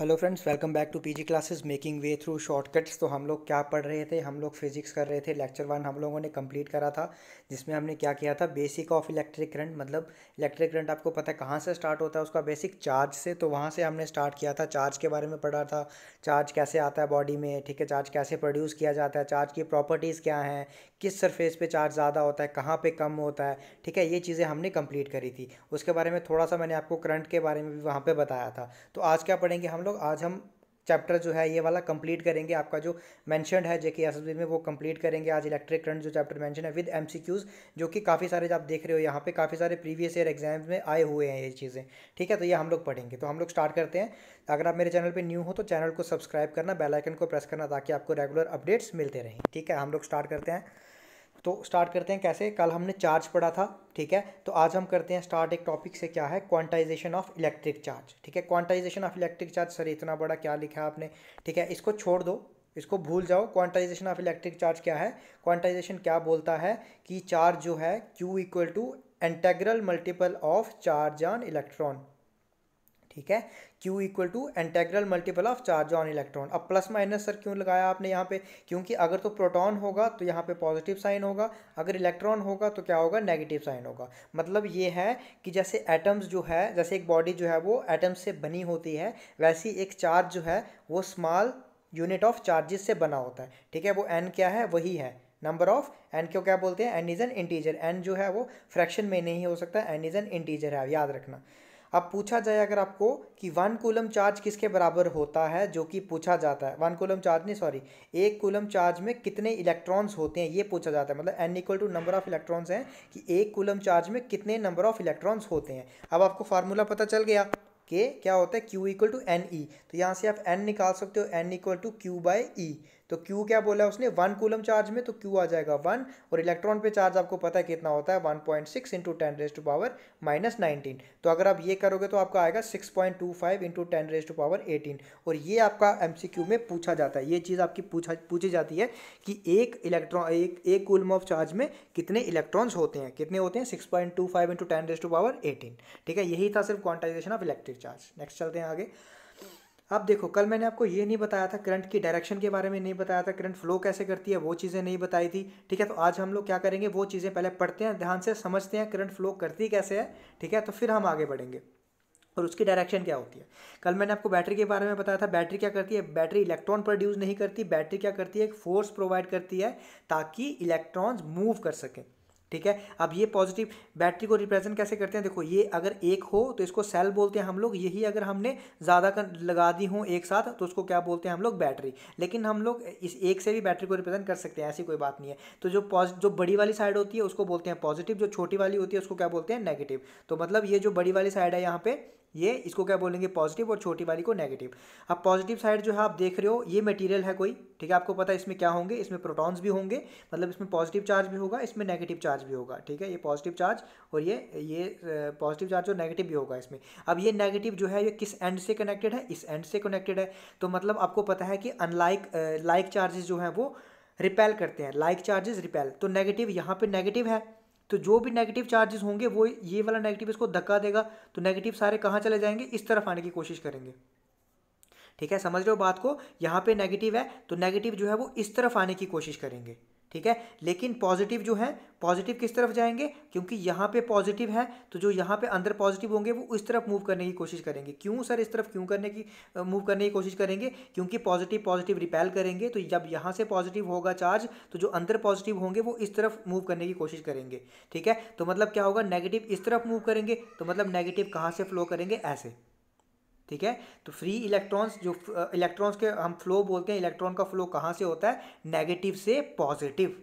hello friends welcome back to PG classes making way through shortcuts तो हम लोग क्या पढ़ रहे थे हम लोग फिजिक्स कर रहे थे लेक्चर वन हम लोगों ने कंप्लीट करा था जिसमें हमने क्या किया था बेसिक ऑफ इलेक्ट्रिक करंट मतलब इलेक्ट्रिक करंट आपको पता है कहाँ से स्टार्ट होता है उसका बेसिक चार्ज से तो वहाँ से हमने स्टार्ट किया था चार्ज के बारे में पढ़ा था चार्ज कैसे आता है बॉडी में ठीक है चार्ज कैसे प्रोड्यूस किया जाता है चार्ज की प्रॉपर्टीज़ क्या हैं किस सरफेस पर चार्ज ज़्यादा होता है कहाँ पर कम होता है ठीक है ये चीज़ें हमने कम्प्लीट करी थी उसके बारे में थोड़ा सा मैंने आपको करंट के बारे में भी वहाँ पर बताया था तो आज क्या पढ़ेंगे हम लोग आज हम चैप्टर जो है ये वाला कंप्लीट करेंगे आपका जो मैंशन है जेके एस में वो कंप्लीट करेंगे आज इलेक्ट्रिक करंट जो चैप्टर मैंशन है विद एमसीक्यूज जो कि काफ़ी सारे आप देख रहे हो यहाँ पे काफ़ी सारे प्रीवियस ईयर एग्जाम्स में आए हुए हैं ये चीज़ें ठीक है तो ये हम लोग पढ़ेंगे तो हम लोग स्टार्ट करते हैं अगर आप मेरे चैनल पर न्यू हो तो चैनल को सब्सक्राइब करना बेलाइकन को प्रेस करना ताकि आपको रेगुलर अपडेट्स मिलते रहें ठीक है हम लोग स्टार्ट करते हैं तो स्टार्ट करते हैं कैसे कल हमने चार्ज पढ़ा था ठीक है तो आज हम करते हैं स्टार्ट एक टॉपिक से क्या है क्वांटाइजेशन ऑफ इलेक्ट्रिक चार्ज ठीक है quantization of electric charge sir इतना बड़ा क्या लिखा है आपने ठीक है इसको छोड़ दो इसको भूल जाओ क्वांटाइजेशन ऑफ इलेक्ट्रिक चार्ज क्या है क्वांटाइजेशन क्या बोलता है कि चार्ज जो है Q equal to integral multiple of charge on electron ठीक है Q equal to integral multiple of charge on electron अब प्लस माइनस सर क्यों लगाया आपने यहाँ पे क्योंकि अगर तो प्रोटॉन होगा तो यहाँ पे पॉजिटिव साइन होगा अगर इलेक्ट्रॉन होगा तो क्या होगा नेगेटिव साइन होगा मतलब ये है कि जैसे एटम्स जो है जैसे एक बॉडी जो है वो एटम्स से बनी होती है वैसी एक चार्ज जो है वो स्मॉल यूनिट ऑफ चार्जेस से बना होता है ठीक है वो एन क्या है वही है नंबर ऑफ एन क्यों क्या बोलते हैं n is n integer n जो है वो फ्रैक्शन में नहीं हो सकता एन इज़ एन इंटीजर है याद रखना अब पूछा जाए अगर आपको कि वन कूलम चार्ज किसके बराबर होता है जो कि पूछा जाता है वन कूलम चार्ज नहीं सॉरी एक कूलम चार्ज में कितने इलेक्ट्रॉन्स होते हैं ये पूछा जाता है मतलब n equal to number of electrons हैं कि एक कूलम चार्ज में कितने नंबर ऑफ इलेक्ट्रॉन्स होते हैं अब आपको फार्मूला पता चल गया के क्या होता है Q equal to n e तो यहाँ से आप एन निकाल सकते हो n equal to Q by e तो क्यू क्या बोला उसने वन कूलम चार्ज में तो क्यू आ जाएगा वन और इलेक्ट्रॉन पे चार्ज आपको पता है कितना होता है one point six into ten raise to power minus nineteen तो अगर आप ये करोगे तो आपका आएगा six point two five into ten raise to power eighteen और ये आपका एम सी क्यू में पूछा जाता है ये चीज़ आपकी पूछा पूछी जाती है कि एक इलेक्ट्रॉन एक एक कूलम ऑफ चार्ज में कितने इलेक्ट्रॉन्स होते हैं कितने होते हैं six point two five into ten raise to power eighteen ठीक है यही था सिर्फ quantization of electric charge next चलते हैं आगे अब देखो कल मैंने आपको ये नहीं बताया था करंट की डायरेक्शन के बारे में नहीं बताया था करंट फ्लो कैसे करती है वो चीज़ें नहीं बताई थी ठीक है तो आज हम लोग क्या करेंगे वो चीज़ें पहले पढ़ते हैं ध्यान से समझते हैं करंट फ्लो करती कैसे है ठीक है तो फिर हम आगे बढ़ेंगे और उसकी डायरेक्शन क्या होती है कल मैंने आपको बैटरी के बारे में बताया था बैटरी क्या करती है बैटरी इलेक्ट्रॉन प्रोड्यूस नहीं करती बैटरी क्या करती है एक फोर्स प्रोवाइड करती है ताकि इलेक्ट्रॉन्स मूव कर सकें ठीक है अब ये पॉजिटिव बैटरी को रिप्रेजेंट कैसे करते हैं देखो ये अगर एक हो तो इसको सेल बोलते हैं हम लोग यही अगर हमने ज़्यादा कर लगा दी हो एक साथ तो उसको क्या बोलते हैं हम लोग बैटरी लेकिन हम लोग इस एक से भी बैटरी को रिप्रेजेंट कर सकते हैं ऐसी कोई बात नहीं है तो जो पॉजिट जो बड़ी वाली साइड होती है उसको बोलते हैं पॉजिटिव जो छोटी वाली होती है उसको क्या बोलते हैं नेगेटिव तो मतलब ये जो बड़ी वाली साइड है यहाँ पर ये इसको क्या बोलेंगे पॉजिटिव और छोटी वाली को नेगेटिव अब पॉजिटिव साइड जो है आप देख रहे हो ये मटेरियल है कोई ठीक है आपको पता है इसमें क्या होंगे इसमें प्रोटॉन्स भी होंगे मतलब इसमें पॉजिटिव चार्ज भी होगा इसमें नेगेटिव चार्ज भी होगा ठीक है ये पॉजिटिव चार्ज और ये ये पॉजिटिव चार्ज और नेगेटिव भी होगा इसमें अब ये नेगेटिव जो है ये किस एंड से कनेक्टेड है इस एंड से कनेक्टेड है तो मतलब आपको पता है कि अनलाइक लाइक चार्जेस जो है वो रिपेल करते हैं लाइक चार्जेस रिपेल तो नेगेटिव यहाँ पर नेगेटिव है तो जो भी नेगेटिव चार्जेस होंगे वो ये वाला नेगेटिव इसको धक्का देगा तो नेगेटिव सारे कहाँ चले जाएंगे इस तरफ आने की कोशिश करेंगे ठीक है समझ रहे हो बात को यहाँ पे नेगेटिव है तो नेगेटिव जो है वो इस तरफ आने की कोशिश करेंगे ठीक है लेकिन पॉजिटिव जो है पॉजिटिव किस तरफ जाएंगे क्योंकि यहाँ पे पॉजिटिव है तो जो यहाँ पे अंदर पॉजिटिव होंगे वो इस तरफ मूव करने की कोशिश करेंगे क्यों सर इस तरफ क्यों करने की मूव करने की कोशिश करेंगे क्योंकि पॉजिटिव पॉजिटिव रिपेल करेंगे तो जब यहाँ से पॉजिटिव होगा चार्ज तो जो अंदर पॉजिटिव होंगे वो इस तरफ मूव करने की कोशिश करेंगे ठीक है तो मतलब क्या होगा नेगेटिव इस तरफ मूव करेंगे तो मतलब नेगेटिव कहाँ से फ्लो करेंगे ऐसे ठीक है तो फ्री इलेक्ट्रॉन्स जो इलेक्ट्रॉन्स के हम फ्लो बोलते हैं इलेक्ट्रॉन का फ्लो कहाँ से होता है नेगेटिव से पॉजिटिव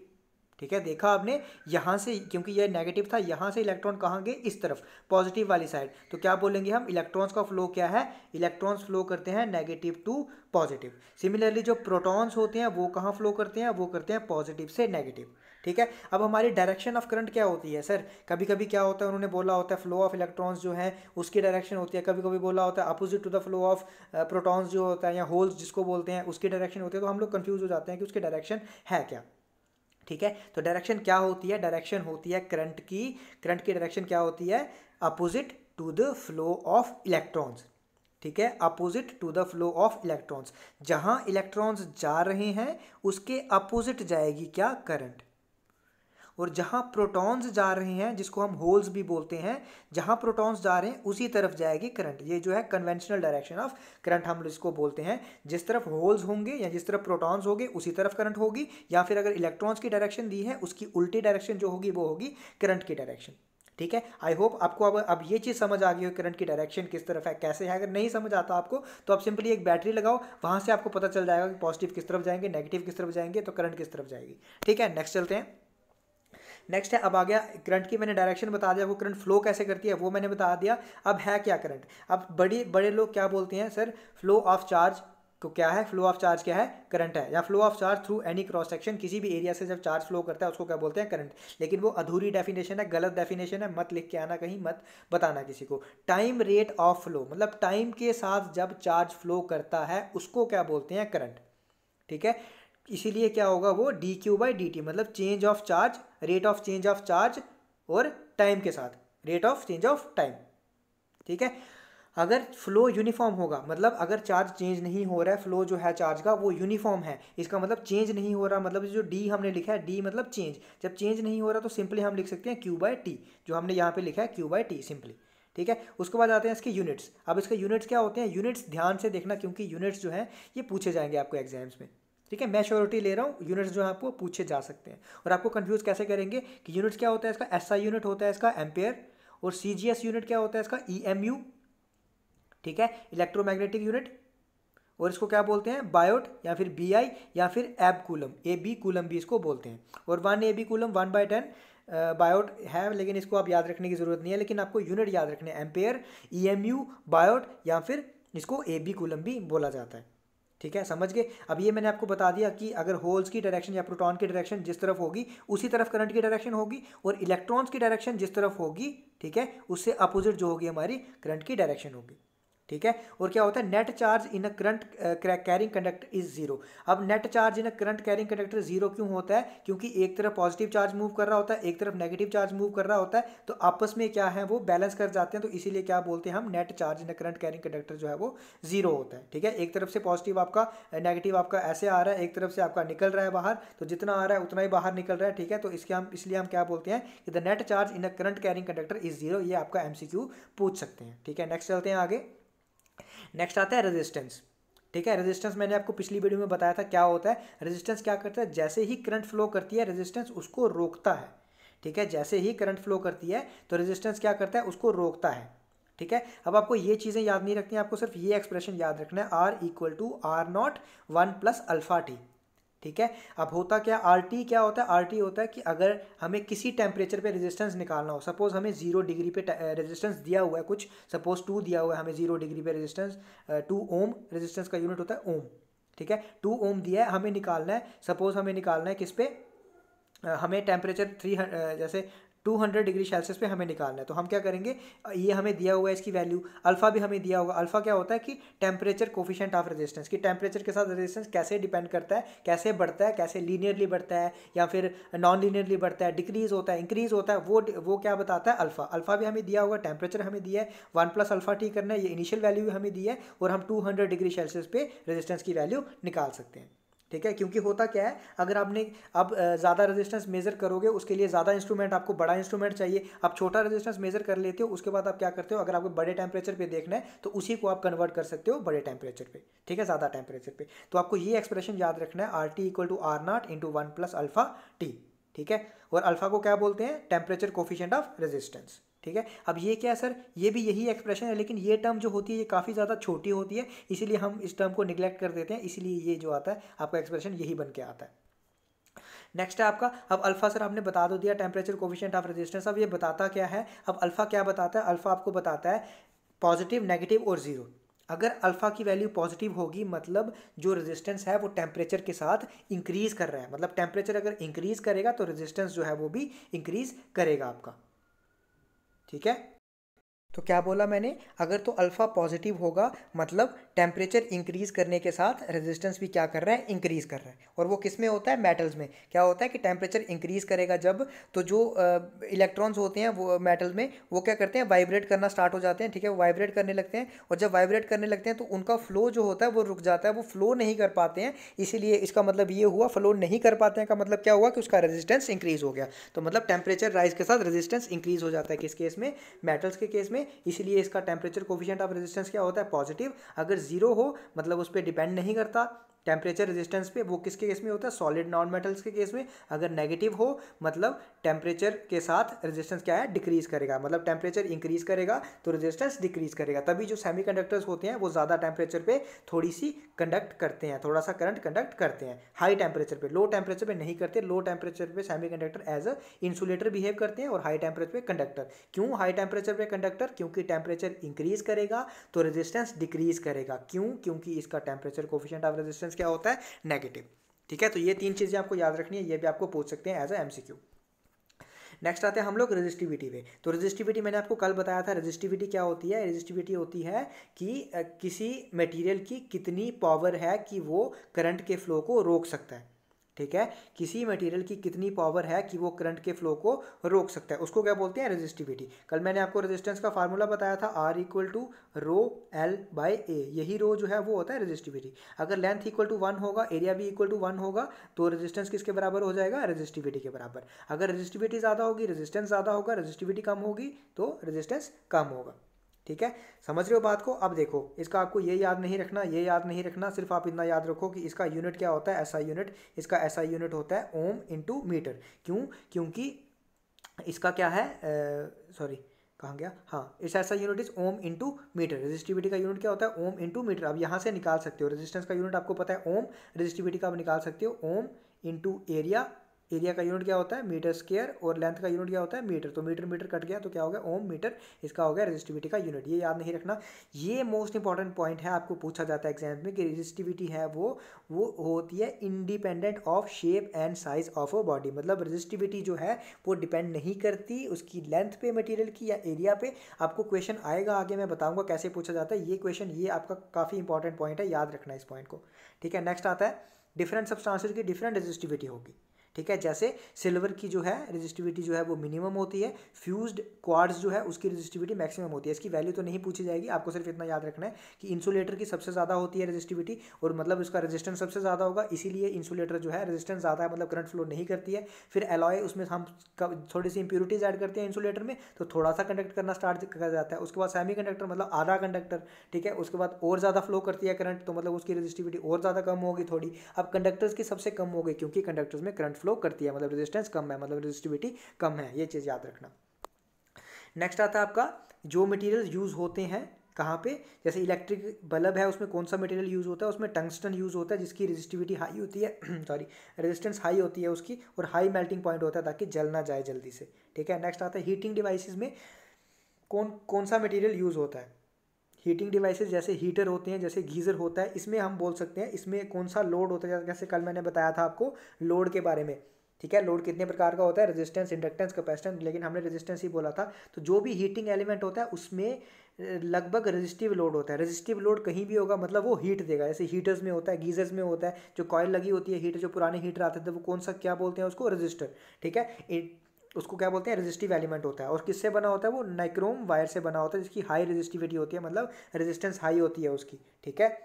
ठीक है देखा आपने यहाँ से क्योंकि यह नेगेटिव था यहाँ से इलेक्ट्रॉन कहाँ गए इस तरफ पॉजिटिव वाली साइड तो क्या बोलेंगे हम इलेक्ट्रॉन्स का फ्लो क्या है इलेक्ट्रॉन्स फ्लो करते हैं नेगेटिव टू पॉजिटिव सिमिलरली जो प्रोटॉन्स होते हैं वो कहाँ फ्लो करते हैं वो करते हैं पॉजिटिव से नेगेटिव ठीक है अब हमारी डायरेक्शन ऑफ करंट क्या होती है सर कभी कभी क्या होता है उन्होंने बोला होता है फ्लो ऑफ इलेक्ट्रॉन्स जो है उसकी डायरेक्शन होती है कभी कभी बोला होता है opposite to the flow of protons जो होता है या होल्स जिसको बोलते हैं उसकी डायरेक्शन होती है तो हम लोग कन्फ्यूज हो जाते हैं कि उसकी डायरेक्शन है क्या ठीक है तो डायरेक्शन क्या होती है डायरेक्शन होती है करंट की करंट की डायरेक्शन क्या होती है opposite to the flow of electrons ठीक है opposite to the flow of electrons जहां इलेक्ट्रॉन्स जा रहे हैं उसके अपोजिट जाएगी क्या करंट और जहाँ प्रोटॉन्स जा रहे हैं जिसको हम होल्स भी बोलते हैं जहाँ प्रोटॉन्स जा रहे हैं उसी तरफ जाएगी करंट ये जो है कन्वेंशनल डायरेक्शन ऑफ करंट हम इसको बोलते हैं जिस तरफ होल्स होंगे या जिस तरफ प्रोटॉन्स होंगे उसी तरफ करंट होगी या फिर अगर इलेक्ट्रॉन्स की डायरेक्शन दी है उसकी उल्टी डायरेक्शन जो होगी वो होगी करंट की डायरेक्शन ठीक है आई होप आपको अब अब ये चीज़ समझ आ गई हो करंट की डायरेक्शन किस तरफ है कैसे है अगर नहीं समझ आता आपको तो आप सिंपली एक बैटरी लगाओ वहाँ से आपको पता चल जाएगा कि पॉजिटिव किस तरफ जाएंगे नेगेटिव किस तरफ जाएंगे तो करंट किस तरफ जाएगी ठीक है नेक्स्ट चलते हैं नेक्स्ट है अब आ गया करंट की मैंने डायरेक्शन बता दिया वो करंट फ्लो कैसे करती है वो मैंने बता दिया अब है क्या करंट अब बड़ी बड़े लोग क्या बोलते हैं सर फ्लो ऑफ चार्ज को क्या है फ्लो ऑफ चार्ज क्या है करंट है या flow of charge through any cross section किसी भी एरिया से जब चार्ज फ्लो करता है उसको क्या बोलते हैं करंट लेकिन वो अधूरी डेफिनेशन है गलत डेफिनेशन है मत लिख के आना कहीं मत बताना किसी को टाइम रेट ऑफ फ्लो मतलब टाइम के साथ जब चार्ज फ्लो करता है उसको क्या बोलते हैं करंट ठीक है इसीलिए क्या होगा वो d Q by d t मतलब change of charge rate of change of charge और टाइम के साथ rate of change of time ठीक है अगर फ्लो यूनिफॉर्म होगा मतलब अगर चार्ज चेंज नहीं हो रहा है फ्लो जो है चार्ज का वो यूनिफॉर्म है इसका मतलब चेंज नहीं हो रहा मतलब जो डी हमने लिखा है डी मतलब चेंज जब चेंज नहीं हो रहा तो सिंपली हम लिख सकते हैं क्यू बाई टी जो हमने यहाँ पे लिखा है क्यू बाई टी सिंपली ठीक है उसके बाद आते हैं इसके यूनिट्स अब इसके यूनिट्स क्या होते हैं यूनिट्स ध्यान से देखना क्योंकि यूनिट्स जो हैं ये पूछे जाएंगे आपको एग्जाम्स में ठीक है मैं श्योरिटी ले रहा हूँ यूनिट्स जो है आपको पूछे जा सकते हैं और आपको कंफ्यूज कैसे करेंगे कि यूनिट्स क्या होता है इसका एसआई यूनिट होता है इसका एम्पेयर और सी यूनिट क्या होता है इसका ई e ठीक है इलेक्ट्रोमैग्नेटिक यूनिट और इसको क्या बोलते हैं बायोट या फिर बी आई या फिर एब कूलम ए बी कूलम भी इसको बोलते हैं और one abcoulomb one by ten biot है लेकिन इसको आप याद रखने की ज़रूरत नहीं है लेकिन आपको यूनिट याद रखने ampere E M U biot या फिर इसको ए बी कूलम भी बोला जाता है ठीक है समझ गए अब ये मैंने आपको बता दिया कि अगर होल्स की डायरेक्शन या प्रोटॉन की डायरेक्शन जिस तरफ होगी उसी तरफ करंट की डायरेक्शन होगी और इलेक्ट्रॉन्स की डायरेक्शन जिस तरफ होगी ठीक है उससे अपोजिट जो होगी हमारी करंट की डायरेक्शन होगी ठीक है और क्या होता है net charge in a current carrying conductor is zero अब net charge in a current carrying conductor zero क्यों होता है क्योंकि एक तरफ पॉजिटिव चार्ज मूव कर रहा होता है एक तरफ नेगेटिव चार्ज मूव कर रहा होता है तो आपस में क्या है वो बैलेंस कर जाते हैं तो इसीलिए क्या बोलते हैं हम net charge in a current carrying conductor जो है वो जीरो होता है ठीक है एक तरफ से पॉजिटिव आपका नेगेटिव uh, आपका ऐसे आ रहा है एक तरफ से आपका निकल रहा है बाहर तो जितना आ रहा है उतना ही बाहर निकल रहा है ठीक है तो इसके हम इसलिए हम क्या बोलते हैं कि the net charge in a current carrying conductor is zero ये आपका एमसीक्यू पूछ सकते हैं ठीक है नेक्स्ट चलते हैं आगे नेक्स्ट आता है रेजिस्टेंस ठीक है रेजिस्टेंस मैंने आपको पिछली वीडियो में बताया था क्या होता है रेजिस्टेंस क्या करता है जैसे ही करंट फ्लो करती है रेजिस्टेंस उसको रोकता है ठीक है जैसे ही करंट फ्लो करती है तो रेजिस्टेंस क्या करता है उसको रोकता है ठीक है अब आपको ये चीज़ें याद नहीं रखनी आपको सिर्फ ये एक्सप्रेशन याद रखना है R equal to R naught one plus alpha t ठीक है अब होता क्या आर टी क्या होता है आर टी होता है कि अगर हमें किसी टेम्परेचर पे रेजिस्टेंस निकालना हो सपोज़ हमें जीरो डिग्री पे रेजिस्टेंस दिया हुआ है कुछ सपोज़ टू दिया हुआ है हमें जीरो डिग्री पे रेजिस्टेंस टू ओम रेजिस्टेंस का यूनिट होता है ओम ठीक है टू ओम दिया है हमें निकालना है सपोज़ हमें निकालना है किस पे हमें टेम्परेचर थ्री जैसे 200 डिग्री सेल्सियस पे हमें निकालना है तो हम क्या करेंगे ये हमें दिया हुआ है इसकी वैल्यू अल्फ़ा भी हमें दिया होगा अल्फ़ा क्या होता है कि टेम्परेचर कोफिशेंट ऑफ रेजिस्टेंस कि टेम्परेचर के साथ रेजिस्टेंस कैसे डिपेंड करता है कैसे बढ़ता है कैसे लीनियरली बढ़ता है या फिर नॉन लीनियरली बढ़ता है डिक्रीज़ होता है इंक्रीज़ होता है वो वो क्या बताता है अल्फ़ा अल्फ़ा भी हमें दिया होगा टेम्परेचर हमें दिया है वन प्लस अल्फ़ा टी करना है ये इनिशियल वैल्यू भी हमें दी है और हम टू डिग्री सेल्सियस पे रेजिस्टेंस की वैल्यू निकाल सकते हैं ठीक है क्योंकि होता क्या है अगर आपने अब ज़्यादा रेजिस्टेंस मेजर करोगे उसके लिए ज़्यादा इंस्ट्रूमेंट आपको बड़ा इंस्ट्रूमेंट चाहिए आप छोटा रेजिस्टेंस मेजर कर लेते हो उसके बाद आप क्या करते हो अगर आपको बड़े टेम्परेचर पे देखना है तो उसी को आप कन्वर्ट कर सकते हो बड़े टेम्परेचर पे ठीक है ज़्यादा टेम्परेचर पर तो आपको ये एक्सप्रेशन याद रखना है R T equal to R naught into one plus alpha t ठीक है और अल्फा को क्या बोलते हैं टेम्परेचर कोफिशेंट ऑफ रेजिस्टेंस ठीक है अब ये क्या है सर ये भी यही एक्सप्रेशन है लेकिन ये टर्म जो होती है ये काफ़ी ज़्यादा छोटी होती है इसीलिए हम इस टर्म को निगलेक्ट कर देते हैं इसीलिए ये जो आता है आपका एक्सप्रेशन यही बन के आता है नेक्स्ट है आपका अब अल्फा सर आपने बता दो तो दिया टेम्परेचर कोविशेंट ऑफ रेजिस्टेंस अब ये बताता क्या है अब अल्फा क्या बताता है अल्फा आपको बताता है पॉजिटिव नेगेटिव और ज़ीरो अगर अल्फ़ा की वैल्यू पॉजिटिव होगी मतलब जो रेजिस्टेंस है वो टेम्परेचर के साथ इंक्रीज़ कर रहा है मतलब टेम्परेचर अगर इंक्रीज़ करेगा तो रेजिस्टेंस जो है वो भी इंक्रीज़ करेगा आपका ठीक है तो क्या बोला मैंने अगर तो अल्फ़ा पॉजिटिव होगा मतलब टेम्परेचर इंक्रीज़ करने के साथ रेजिस्टेंस भी क्या कर रहा है इंक्रीज़ कर रहा है और वो किस में होता है मेटल्स में क्या होता है कि टेम्परेचर इंक्रीज़ करेगा जब तो जो इलेक्ट्रॉन्स होते हैं वो मेटल में वो क्या करते हैं वाइब्रेट करना स्टार्ट हो जाते हैं ठीक है वो वाइब्रेट करने लगते हैं और जब वाइब्रेट करने लगते हैं तो उनका फ्लो जो होता है वो रुक जाता है वो फ्लो नहीं कर पाते हैं इसीलिए इसका मतलब ये हुआ फ्लो नहीं कर पाते हैं का मतलब क्या हुआ कि उसका रेजिस्टेंस इंक्रीज़ हो गया तो मतलब टेम्परेचर राइज के साथ रेजिस्टेंस इंक्रीज़ हो जाता है किस केस में मेटल्स के केस में इसलिए इसका टेम्परेचर कोफिशियंट ऑफ रेजिस्टेंस क्या होता है पॉजिटिव अगर जीरो हो मतलब उस पर डिपेंड नहीं करता टेम्परेचर रेजिस्टेंस पे वो किसके केस में होता है सॉलिड नॉन मेटल्स के केस में अगर नेगेटिव हो मतलब टेम्परेचर के साथ रेजिस्टेंस क्या है डिक्रीज करेगा मतलब टेम्परेचर इंक्रीज करेगा तो रेजिस्टेंस डिक्रीज करेगा तभी जो सेमी होते हैं वो ज़्यादा टेम्परेचर पर थोड़ी सी कंडक्ट करते हैं थोड़ा सा करंट कंडक्ट करते हैं हाई टेम्परेचर पर लो टेम्परेचर पर नहीं करते लो टेम्परेचर पर semi as a insulator behave करते हैं और हाई टेम्परेचर पर कंडक्टर क्यों हाई टेम्परेचर पर कंडक्टर क्योंकि टेम्परेचर इंक्रीज करेगा तो रेजिस्टेंस डिक्रीज करेगा क्यों क्योंकि इसका temperature coefficient of resistance difference क्या होता है नेगेटिव ठीक है तो ये तीन चीज़ें आपको याद रखनी है ये भी आपको पूछ सकते हैं एज ए एमसीक्यू नेक्स्ट आते हैं हम लोग रजिस्टिविटी पे तो रजिस्टिविटी मैंने आपको कल बताया था रजिस्टिविटी क्या होती है रजिस्टिविटी होती है कि किसी मटेरियल की कितनी पावर है कि वो करंट के फ्लो को रोक सकता है ठीक है किसी मटेरियल की कितनी पावर है कि वो करंट के फ्लो को रोक सकता है उसको क्या बोलते हैं रेजिस्टिविटी कल मैंने आपको रेजिस्टेंस का फार्मूला बताया था R equal to rho l by a यही रो जो है वो होता है रेजिस्टिविटी अगर लेंथ इक्वल टू वन होगा एरिया भी इक्वल टू वन होगा तो रेजिस्टेंस किसके बराबर हो जाएगा रेजिस्टिविटी के बराबर अगर रेजिस्टिविटी ज़्यादा होगी रेजिस्टेंस ज़्यादा होगा रेजिस्टिविटी कम होगी तो रेजिस्टेंस कम होगा ठीक है समझ रहे हो बात को अब देखो इसका आपको ये याद नहीं रखना ये याद नहीं रखना सिर्फ आप इतना याद रखो कि इसका यूनिट क्या होता है ऐसा यूनिट इसका ऐसा यूनिट होता है ओम इंटू मीटर क्यों क्योंकि इसका क्या है सॉरी कहाँ गया हाँ इस ऐसा unit is ohm into metre resistivity का यूनिट क्या होता है ओम इंटू मीटर अब यहाँ से निकाल सकते हो रेजिस्टेंस का यूनिट आपको पता है ओम रेजिस्टिविटी का आप निकाल सकते हो ओम इंटू एरिया एरिया का यूनिट क्या होता है मीटर स्केयर और लेंथ का यूनिट क्या होता है मीटर तो मीटर मीटर कट गया तो क्या हो गया ओम मीटर इसका हो गया रेजिस्टिविटी का यूनिट ये याद नहीं रखना ये मोस्ट इंपॉर्टेंट पॉइंट है आपको पूछा जाता है एग्जाम में कि रेजिस्टिविटी है वो वो होती है independent of shape and size of a body मतलब रेजिस्टिविटी जो है वो डिपेंड नहीं करती उसकी लेंथ पे मटीरियल की या एरिया पे आपको क्वेश्चन आएगा आगे मैं बताऊँगा कैसे पूछा जाता है ये क्वेश्चन ये आपका काफ़ी इंपॉर्टेंट पॉइंट है याद रखना इस पॉइंट को ठीक है नेक्स्ट आता है डिफरेंट सब्सटांसेस की डिफरेंट रेजिस्टिविटी होगी ठीक है जैसे सिल्वर की जो है रजिस्टिविटी जो है वो मिनिमम होती है फ्यूज्ड क्वार्ट्स जो है उसकी रजिस्टिविटी मैक्सिमम होती है इसकी वैल्यू तो नहीं पूछी जाएगी आपको सिर्फ इतना याद रखना है कि इंसुलेटर की सबसे ज़्यादा होती है रजिस्टिविटी और मतलब उसका रजिस्टेंस सबसे ज़्यादा होगा इसीलिए इंसुलेटर जो है रजिस्टेंस ज़्यादा है मतलब करंट फ्लो नहीं करती है फिर एलॉय उसमें हम थोड़ी सी इंप्योरिटीज ऐड करते हैं इंसुलेटर में तो थोड़ा सा कंडक्ट करना स्टार्ट कर जाता है उसके बाद सेमी कंडक्टर मतलब आधा कंडक्टर ठीक है उसके बाद और ज़्यादा फ्लो करती है करंट तो मतलब उसकी रजिस्टिविटी और ज़्यादा कम होगी थोड़ी अब कंडक्टर्स की सबसे कम होगी क्योंकि कंडक्टर्स में करंट फ्लो करती है मतलब रेजिस्टेंस कम है मतलब रेजिस्टिविटी कम है ये चीज़ याद रखना नेक्स्ट आता है आपका जो मटेरियल यूज़ होते हैं कहाँ पे जैसे इलेक्ट्रिक बल्ब है उसमें कौन सा मटेरियल यूज़ होता है उसमें टंगस्टन यूज़ होता है जिसकी रेजिस्टिविटी हाई होती है सॉरी रेजिस्टेंस हाई होती है उसकी और हाई मेल्टिंग पॉइंट होता है ताकि जल ना जाए जल्दी से ठीक है नेक्स्ट आता है हीटिंग डिवाइसेस में कौन कौन सा मटेरियल यूज़ होता है हीटिंग डिवाइसेस जैसे हीटर होते हैं जैसे गीज़र होता है इसमें हम बोल सकते हैं इसमें कौन सा लोड होता है जैसे कल मैंने बताया था आपको लोड के बारे में ठीक है लोड कितने प्रकार का होता है रेजिस्टेंस इंडक्टेंस कैपेसिटेंस लेकिन हमने रेजिस्टेंस ही बोला था तो जो भी हीटिंग एलिमेंट होता है उसमें लगभग रेजिस्टिव लोड होता है रेजिस्टिव लोड कहीं भी होगा मतलब वो हीट देगा जैसे हीटर्स में होता है गीजर्स में होता है जो कॉयल लगी होती है हीटर जो पुराने हीटर आते थे वो कौन सा क्या बोलते हैं उसको रजिस्टर ठीक है उसको क्या बोलते हैं रेजिस्टिव एलिमेंट होता है और किससे बना होता है वो नाइक्रोम वायर से बना होता है जिसकी हाई रेजिस्टिविटी होती है मतलब रेजिस्टेंस हाई होती है उसकी ठीक है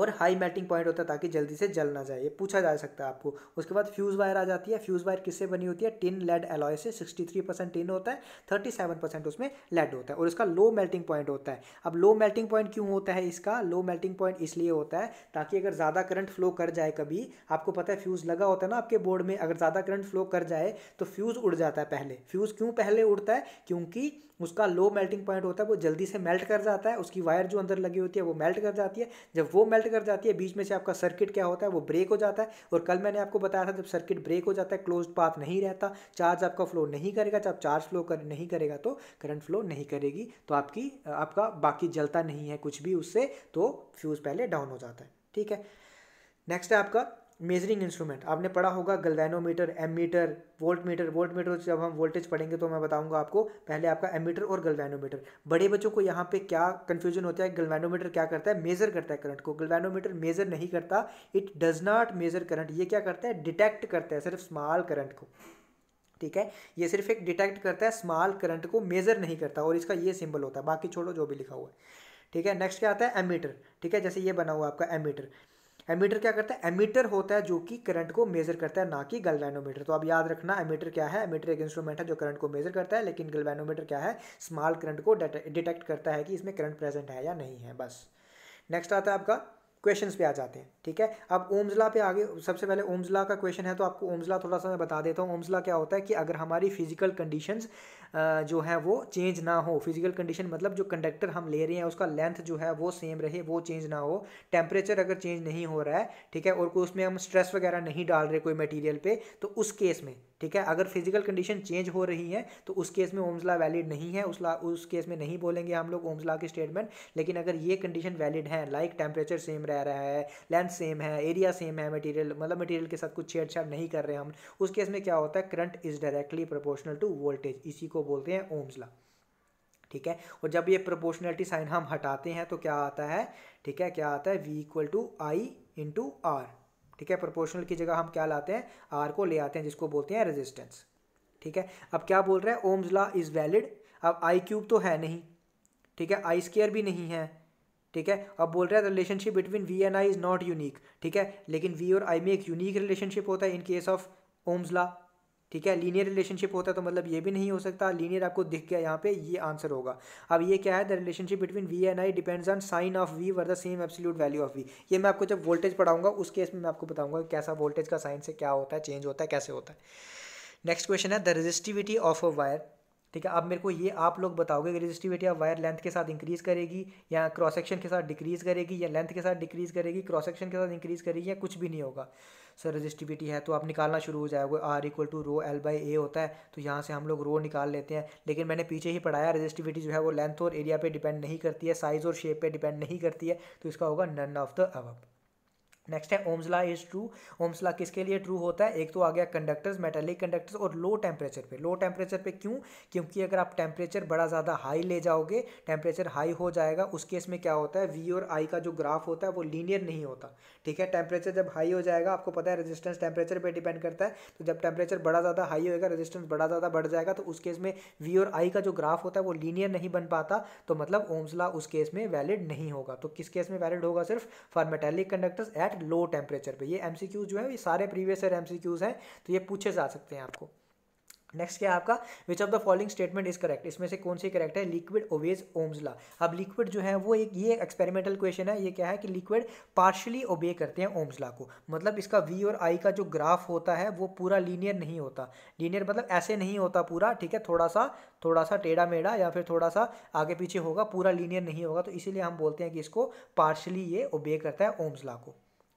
और हाई मेल्टिंग पॉइंट होता है ताकि जल्दी से जल ना जाए ये पूछा जा सकता है आपको उसके बाद फ्यूज़ वायर आ जाती है फ्यूज़ वायर किससे बनी होती है टिन लेड एलॉय से सिक्सटी थ्री परसेंट टिन होता है थर्टी सेवन परसेंट उसमें लेड होता है और इसका लो मेल्टिंग पॉइंट होता है अब लो मेल्टिंग पॉइंट क्यों होता है इसका लो मेल्टिंग पॉइंट इसलिए होता है ताकि अगर ज़्यादा करंट फ्लो कर जाए कभी आपको पता है फ्यूज़ लगा होता है ना आपके बोर्ड में अगर ज़्यादा करंट फ्लो कर जाए तो फ्यूज़ उड़ जाता है पहले फ्यूज़ क्यों पहले उड़ता है क्योंकि उसका लो मेल्टिंग पॉइंट होता है वो जल्दी से मेल्ट कर जाता है उसकी वायर जो अंदर लगी होती है वो मेल्ट कर जाती है जब वो मेल्ट कर जाती है बीच में से आपका सर्किट क्या होता है वो ब्रेक हो जाता है और कल मैंने आपको बताया था जब सर्किट ब्रेक हो जाता है क्लोज पाथ नहीं रहता चार्ज आपका फ्लो नहीं करेगा जब चार्ज फ्लो कर नहीं करेगा तो करंट फ्लो नहीं करेगी तो आपकी आपका बाकी जलता नहीं है कुछ भी उससे तो फ्यूज़ पहले डाउन हो जाता है ठीक है नेक्स्ट है आपका मेजरिंग इंस्ट्रूमेंट आपने पढ़ा होगा galvanometer ammeter voltmeter voltmeter जब हम वोल्टेज पढ़ेंगे तो मैं बताऊंगा आपको पहले आपका एम मीटर और गल्वेनोमीटर बड़े बच्चों को यहाँ पे क्या कन्फ्यूजन होता है गल्वेनोमीटर क्या करता है मेजर करता है करंट को गल्वेनोमीटर मेजर नहीं करता it does not measure current ये क्या करता है डिटेक्ट करता है सिर्फ स्मॉल करंट को ठीक है ये सिर्फ एक डिटेक्ट करता है स्मॉल करंट को मेजर नहीं करता और इसका ये सिंबल होता है बाकी छोड़ो जो भी लिखा हुआ है ठीक है नेक्स्ट क्या आता है एमीटर ठीक है जैसे ये बना हुआ आपका एमीटर एमीटर क्या करता है एमीटर होता है जो कि करंट को मेजर करता है ना कि गल्वेनोमीटर तो अब याद रखना एमीटर क्या है एमीटर एक इंस्ट्रूमेंट है जो करंट को मेजर करता है लेकिन गल्वेनोमीटर क्या है स्मॉल करंट को डिटेक्ट करता है कि इसमें करंट प्रेजेंट है या नहीं है बस नेक्स्ट आता है आपका क्वेश्चन पे आ जाते हैं ठीक है अब ओमजला पे आगे सबसे पहले ओमजला का क्वेश्चन है तो आपको ओमजला थोड़ा सा मैं बता देता हूँ ओमजला क्या होता है कि अगर हमारी फिजिकल कंडीशंस जो है वो चेंज ना हो फिजिकल कंडीशन मतलब जो कंडक्टर हम ले रहे हैं उसका लेंथ जो है वो सेम रहे वो चेंज ना हो टेम्परेचर अगर चेंज नहीं हो रहा है ठीक है और कोई उसमें हम स्ट्रेस वगैरह नहीं डाल रहे कोई मटीरियल पे तो उस केस में ठीक है अगर फिजिकल कंडीशन चेंज हो रही है तो उस केस में ओम्सला वैलिड नहीं है उस ला उस केस में नहीं बोलेंगे हम लोग ओम्सला की स्टेटमेंट लेकिन अगर ये कंडीशन वैलिड है लाइक टेम्परेचर सेम रह रहा है लेंथ सेम है एरिया सेम है मटेरियल मतलब मटेरियल के साथ कुछ छेड़छाड़ नहीं कर रहे हम उस केस में क्या होता है current is directly proportional to voltage इसी को बोलते हैं ओम्स लॉ ठीक है और जब ये प्रोपोर्शनलिटी साइन हम हटाते हैं तो क्या आता है ठीक है क्या आता है V equal to I into R ठीक है प्रोपोर्शनल की जगह हम क्या लाते हैं आर को ले आते हैं जिसको बोलते हैं रेजिस्टेंस ठीक है अब क्या बोल रहे हैं ओम्स लॉ इज़ वैलिड अब आई क्यूब तो है नहीं ठीक है आई स्केयर भी नहीं है ठीक है अब बोल रहे हैं relationship between V and I is not unique ठीक है लेकिन वी और आई में एक यूनिक रिलेशनशिप होता है in case of Ohm's law ठीक है लीनियर रिलेशनशिप होता है तो मतलब ये भी नहीं हो सकता लीनियर आपको दिख गया यहाँ पे ये आंसर होगा अब ये क्या है the relationship between V and I depends on sign of V where the same absolute value of V ये मैं आपको जब वोल्टेज पढ़ाऊंगा उस केस में मैं आपको बताऊंगा कैसा वोल्टेज का साइन से क्या होता है चेंज होता है कैसे होता है नेक्स्ट क्वेश्चन है the resistivity of a wire ठीक है अब मेरे को ये आप लोग बताओगे कि रजिस्टिविटी ऑफ वायर लेंथ के साथ इंक्रीज करेगी या क्रॉस सेक्शन के साथ डिक्रीज करेगी या लेंथ के साथ डिक्रीज करेगी क्रॉस सेक्शन के साथ इंक्रीज करेगी या कुछ भी नहीं होगा सर रजिस्टिविटी है तो आप निकालना शुरू हो जाएगा R equal to rho l by a होता है तो यहाँ से हम लोग रो निकाल लेते हैं लेकिन मैंने पीछे ही पढ़ाया रजिस्टिविटी जो है वो लेंथ और एरिया पर डिपेंड नहीं करती है साइज़ और शेप पर डिपेंड नहीं करती है तो इसका होगा none of the above next है ओम्सला इज ट्रू ओम्सला किसके लिए ट्रू होता है एक तो आ गया कंडक्टर्स मेटेलिक कंडक्टर्स और लो टेम्परेचर पे लो टेम्परेचर पे क्यों क्योंकि अगर आप टेम्परेचर बड़ा ज़्यादा हाई ले जाओगे टेम्परेचर हाई हो जाएगा उस केस में क्या होता है वी और आई का जो ग्राफ होता है वो लीनियर नहीं होता ठीक है टेम्परेचर जब हाई हो जाएगा आपको पता है रजिस्टेंस टेम्परेचर पर डिपेंड करता है तो जब टेम्परेचर बड़ा ज़्यादा हाई होएगा रजिस्टेंस बड़ा ज़्यादा बढ़ जाएगा तो उस केस में वी और आई का जो ग्राफ होता है वो लीनियर नहीं बन पाता तो मतलब ओम्सला उस केस में वैलिड नहीं होगा तो किस केस में वैलिड होगा सिर्फ for metallic conductors at at low temperature पे ये एम जो है ये सारे प्रीवियस ईयर एम हैं तो ये पूछे जा सकते हैं आपको नेक्स्ट क्या है आपका which of the following statement is correct इसमें से कौन सी करेक्ट है लिक्विड ओबेज ओम्सला अब लिक्विड जो है वो एक ये एक्सपेरिमेंटल क्वेश्चन है ये क्या है कि लिक्विड पार्शली ओबे करते हैं ओम्सला को मतलब इसका वी और आई का जो ग्राफ होता है वो पूरा लीनियर नहीं होता लीनियर मतलब ऐसे नहीं होता पूरा ठीक है थोड़ा सा थोड़ा सा टेढ़ा मेढ़ा या फिर थोड़ा सा आगे पीछे होगा पूरा लीनियर नहीं होगा तो इसीलिए हम बोलते हैं कि इसको पार्शली ये ओबे करता है ओम्सला को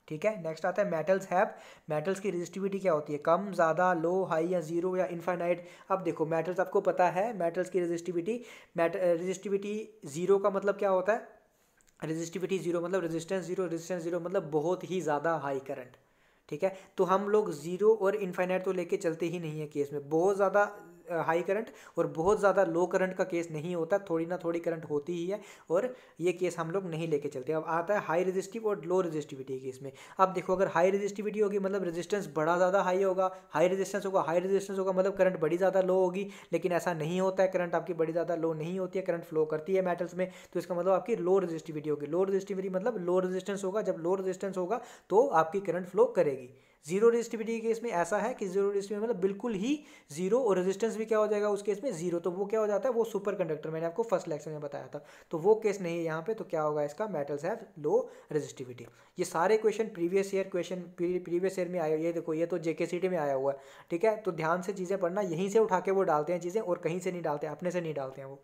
ठीक है नेक्स्ट आता है मेटल्स हैव मेटल्स की रजिस्टिविटी क्या होती है कम ज़्यादा लो हाई या जीरो या इन्फाइनाइट अब देखो मेटल्स आपको पता है मेटल्स की रजिस्टिविटी मेट रजिस्टिविटी जीरो का मतलब क्या होता है रजिस्टिविटी जीरो मतलब रेजिस्टेंस जीरो रेजिस्टेंस जीरो मतलब बहुत ही ज़्यादा हाई करंट ठीक है तो हम लोग जीरो और इन्फाइनाइट तो लेके चलते ही नहीं है केस में बहुत ज़्यादा हाई करंट और बहुत ज़्यादा लो करंट का केस नहीं होता थोड़ी ना थोड़ी करंट होती ही है और ये केस हम लोग नहीं लेके चलते अब आता है हाई रजिस्टिव और लो रजिस्टिविटी केस में अब देखो अगर हाई रजिस्टिविटी होगी मतलब रजिस्टेंस बड़ा ज़्यादा हाई होगा हाई रजिस्टेंस होगा हाई रजिस्टेंस होगा मतलब करंट बड़ी ज़्यादा लो होगी लेकिन ऐसा नहीं होता है करंट आपकी बड़ी ज़्यादा लो नहीं होती है करंट फ्लो करती है मेटल्स में तो इसका मतलब आपकी लो रजिस्टिविटी होगी लो रजिस्टिविटी मतलब लो रजिस्टेंस होगा जब लो रजिस्टेंस होगा तो आपकी करंट फ्लो करेगी जीरो रेजिस्टिविटी केस में ऐसा है कि जीरो रेजिस्टिविटी मतलब बिल्कुल ही जीरो और रेजिस्टेंस भी क्या हो जाएगा उस केस में जीरो तो वो क्या हो जाता है वो सुपर कंडक्टर मैंने आपको फर्स्ट लेक्चर में बताया था तो वो केस नहीं है यहाँ पे तो क्या होगा इसका मेटल्स हैव लो रेजिस्टिविटी ये सारे question previous year question previous year में आए ये देखो ये तो जेके में आया हुआ है ठीक है तो ध्यान से चीज़ें पढ़ना यहीं से उठा के वो डालते हैं चीज़ें और कहीं से नहीं डालते अपने से नहीं डालते हैं वो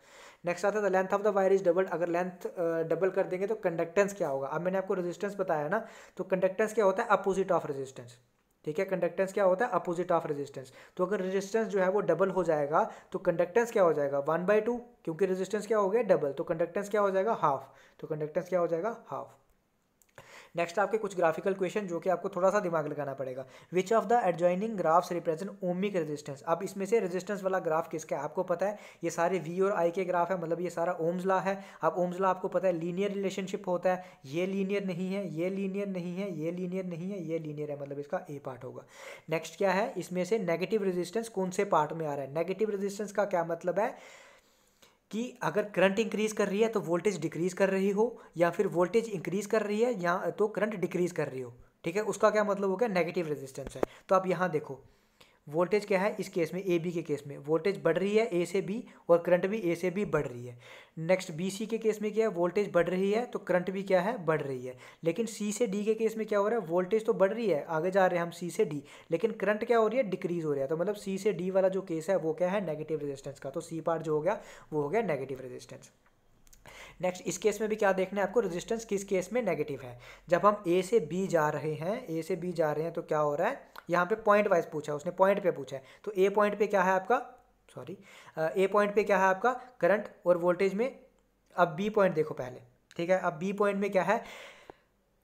नेक्स्ट आता था length of the wire is double अगर लेंथ डबल कर देंगे तो कंडक्टेंस क्या होगा अब मैंने आपको रेजिस्टेंस बताया ना तो कंडक्टेंस क्या होता है अपोजिट ऑफ रेजिस्टेंस ठीक है कंडक्टेंस क्या होता है अपोजिट ऑफ रेजिस्टेंस तो अगर रेजिस्टेंस जो है वो डबल हो जाएगा तो कंडक्टेंस क्या हो जाएगा वन बाई टू क्योंकि रेजिस्टेंस क्या हो गया डबल तो कंडक्टेंस क्या हो जाएगा हाफ तो कंडक्टेंस क्या हो जाएगा हाफ नेक्स्ट आपके कुछ ग्राफिकल क्वेश्चन जो कि आपको थोड़ा सा दिमाग लगाना पड़ेगा which of the adjoining graphs represent ohmic resistance अब इसमें से रेजिस्टेंस वाला ग्राफ किसका है आपको पता है ये सारे वी और आई के ग्राफ है मतलब ये सारा ओम्स है अब ओम्स आपको पता है लीनियर रिलेशनशिप होता है ये लीनियर नहीं है ये लीनियर नहीं है ये लीनियर नहीं है ये लीनियर है मतलब इसका ए पार्ट होगा नेक्स्ट क्या है इसमें से नेगेटिव रेजिस्टेंस कौन से पार्ट में आ रहा है नेगेटिव रेजिस्टेंस का क्या मतलब है कि अगर करंट इंक्रीज़ कर रही है तो वोल्टेज डिक्रीज़ कर रही हो या फिर वोल्टेज इंक्रीज़ कर रही है या तो करंट डिक्रीज़ कर रही हो ठीक है उसका क्या मतलब हो गया नेगेटिव रेजिस्टेंस है तो आप यहाँ देखो वोल्टेज क्या है इस केस में ए बी के केस में वोल्टेज बढ़ रही है ए से बी और करंट भी ए से बी बढ़ रही है नेक्स्ट बी सी के केस में क्या है वोल्टेज बढ़ रही है तो करंट भी क्या है बढ़ रही है लेकिन सी से डी के केस में क्या हो रहा है वोल्टेज तो बढ़ रही है आगे जा रहे हैं हम सी से डी लेकिन करंट क्या हो रही है डिक्रीज हो रहा है तो मतलब सी से डी वाला जो केस है वो क्या है नेगेटिव रेजिस्टेंस का तो सी पार्ट जो हो गया वो हो गया नेगेटिव रेजिस्टेंस नेक्स्ट इस केस में भी क्या देखना है आपको रेजिस्टेंस किस केस में नेगेटिव है जब हम ए से बी जा रहे हैं ए से बी जा रहे हैं तो क्या हो रहा है यहाँ पे पॉइंट वाइज पूछा है उसने पॉइंट पे पूछा है तो ए पॉइंट पे क्या है आपका सॉरी ए पॉइंट पे क्या है आपका करंट और वोल्टेज में अब बी पॉइंट देखो पहले ठीक है अब बी पॉइंट में क्या है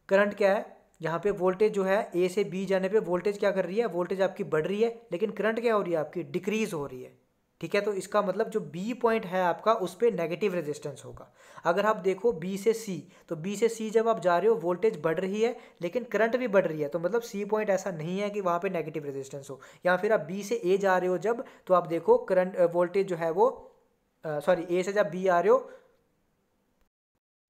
करंट क्या है यहाँ पे वोल्टेज जो है ए से बी जाने पे वोल्टेज क्या कर रही है वोल्टेज आपकी बढ़ रही है लेकिन करंट क्या हो रही है आपकी डिक्रीज हो रही है ठीक है तो इसका मतलब जो बी पॉइंट है आपका उस पर नेगेटिव रेजिस्टेंस होगा अगर आप देखो बी से सी तो बी से सी जब आप जा रहे हो वोल्टेज बढ़ रही है लेकिन करंट भी बढ़ रही है तो मतलब सी पॉइंट ऐसा नहीं है कि वहाँ पे नेगेटिव रेजिस्टेंस हो या फिर आप बी से ए जा रहे हो जब तो आप देखो करंट वोल्टेज जो है वो सॉरी ए से जब बी आ रहे हो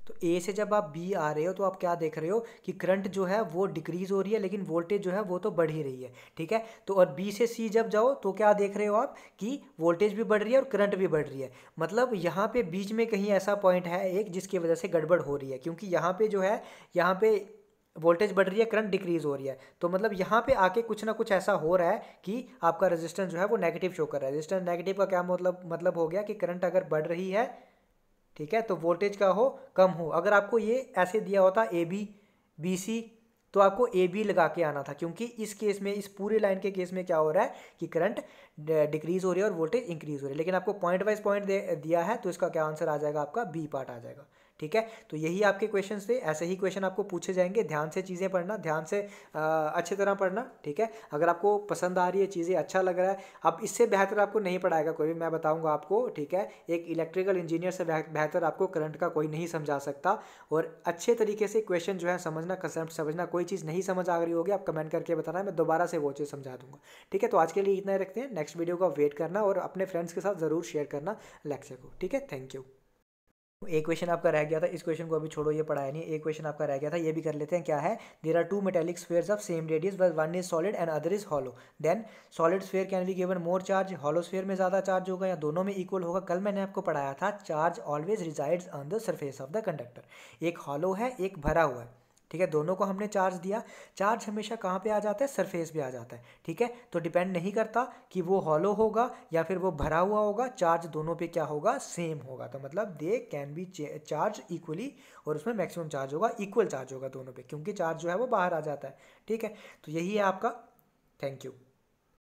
तो ए से जब आप बी आ रहे हो तो आप क्या देख रहे हो कि करंट जो है वो डिक्रीज़ हो रही है लेकिन वोल्टेज जो है वो तो बढ़ ही रही है ठीक है तो और बी से सी जब जाओ तो क्या देख रहे हो आप कि वोल्टेज भी बढ़ रही है और करंट भी बढ़ रही है मतलब यहाँ पे बीच में कहीं ऐसा पॉइंट है एक जिसकी वजह से गड़बड़ हो रही है क्योंकि यहाँ पर जो है यहाँ पर वोल्टेज बढ़ रही है करंट डिक्रीज़ हो रही है तो मतलब यहाँ पे आके कुछ ना कुछ ऐसा हो रहा है कि आपका रेजिस्टेंस जो है वो नेगेटिव शो कर रहा है रेजिस्टेंस नेगेटिव का क्या मतलब मतलब हो गया कि करंट अगर बढ़ रही है ठीक है तो वोल्टेज का हो कम हो अगर आपको ये ऐसे दिया होता ए बी बी सी तो आपको ए बी लगा के आना था क्योंकि इस केस में इस पूरे लाइन के केस में क्या हो रहा है कि करंट डिक्रीज हो रही है और वोल्टेज इंक्रीज हो रही है लेकिन आपको पॉइंट वाइज पॉइंट दिया है तो इसका क्या आंसर आ जाएगा आपका बी पार्ट आ जाएगा ठीक है तो यही आपके क्वेश्चन थे ऐसे ही क्वेश्चन आपको पूछे जाएंगे ध्यान से चीज़ें पढ़ना ध्यान से अच्छे तरह पढ़ना ठीक है अगर आपको पसंद आ रही है चीज़ें अच्छा लग रहा है अब इससे बेहतर आपको नहीं पढ़ाएगा कोई भी मैं बताऊँगा आपको ठीक है एक इलेक्ट्रिकल इंजीनियर से बेहतर आपको करंट का कोई नहीं समझा सकता और अच्छे तरीके से क्वेश्चन जो है समझना कंसेप्ट समझना कोई चीज़ नहीं समझ आ रही होगी आप कमेंट करके बताना मैं दोबारा से वो चीज़ समझा दूंगा ठीक है तो आज के लिए इतना ही रखते हैं नेक्स्ट वीडियो का वेट करना और अपने फ्रेंड्स के साथ ज़रूर शेयर करना लेक्चर को ठीक है थैंक यू एक क्वेश्चन आपका रह गया था इस क्वेश्चन को अभी छोड़ो ये पढ़ाया नहीं एक क्वेश्चन आपका रह गया था ये भी कर लेते हैं क्या है there are two metallic sphere of same radius but one is solid and other is hollow then solid sphere can be given more charge hollow sphere में ज़्यादा चार्ज होगा या दोनों में इक्वल होगा कल मैंने आपको पढ़ाया था charge always resides on the surface of the conductor एक हॉलो है एक भरा हुआ है ठीक है दोनों को हमने चार्ज दिया चार्ज हमेशा कहाँ पे आ जाता है सरफेस पे आ जाता है ठीक है तो डिपेंड नहीं करता कि वो हॉलो होगा या फिर वो भरा हुआ होगा चार्ज दोनों पे क्या होगा सेम होगा तो मतलब they can be charge equally और उसमें मैक्सिमम चार्ज होगा इक्वल चार्ज होगा दोनों पे क्योंकि चार्ज जो है वो बाहर आ जाता है ठीक है तो यही है आपका थैंक यू